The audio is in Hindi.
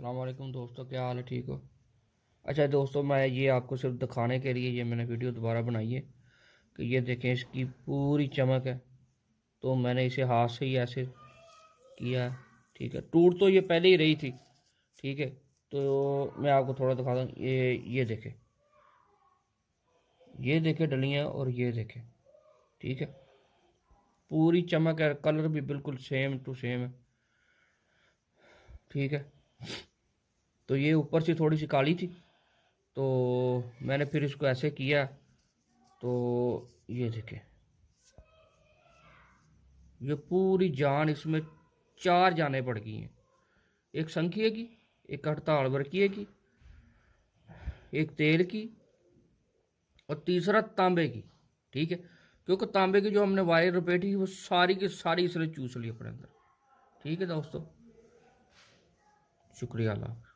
वालेकुम दोस्तों क्या हाल है ठीक हो अच्छा दोस्तों मैं ये आपको सिर्फ दिखाने के लिए ये मैंने वीडियो दोबारा बनाई है कि ये देखें इसकी पूरी चमक है तो मैंने इसे हाथ से ही ऐसे किया है ठीक है टूट तो ये पहले ही रही थी ठीक है तो मैं आपको थोड़ा दिखा दूँ ये ये देखें ये देखें डलियाँ और ये देखें ठीक है पूरी चमक है कलर भी बिल्कुल सेम टू सेम है ठीक है तो ये ऊपर से थोड़ी सी काली थी तो मैंने फिर इसको ऐसे किया तो ये देखे ये पूरी जान इसमें चार जाने पड़ गई हैं एक संखिए की एक हड़ताल वर्किए की एक तेल की और तीसरा तांबे की ठीक है क्योंकि तांबे की जो हमने वायर रपेटी वो सारी की सारी इसने चूस ली अपने अंदर ठीक है दोस्तों शुक्रिया अल्लाह